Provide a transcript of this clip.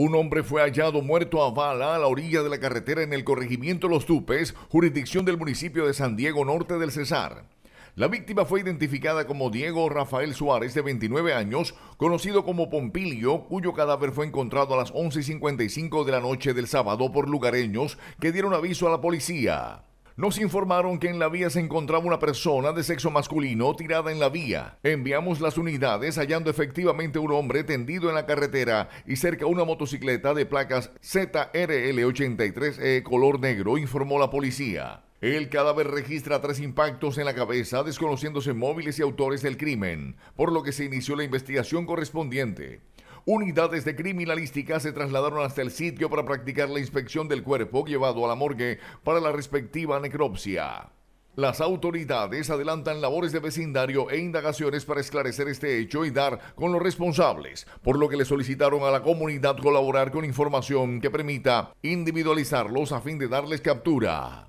Un hombre fue hallado muerto a bala a la orilla de la carretera en el corregimiento Los Tupes, jurisdicción del municipio de San Diego Norte del Cesar. La víctima fue identificada como Diego Rafael Suárez, de 29 años, conocido como Pompilio, cuyo cadáver fue encontrado a las 11.55 de la noche del sábado por lugareños que dieron aviso a la policía. Nos informaron que en la vía se encontraba una persona de sexo masculino tirada en la vía. Enviamos las unidades hallando efectivamente un hombre tendido en la carretera y cerca una motocicleta de placas ZRL83E color negro, informó la policía. El cadáver registra tres impactos en la cabeza, desconociéndose móviles y autores del crimen, por lo que se inició la investigación correspondiente. Unidades de criminalística se trasladaron hasta el sitio para practicar la inspección del cuerpo llevado a la morgue para la respectiva necropsia. Las autoridades adelantan labores de vecindario e indagaciones para esclarecer este hecho y dar con los responsables, por lo que le solicitaron a la comunidad colaborar con información que permita individualizarlos a fin de darles captura.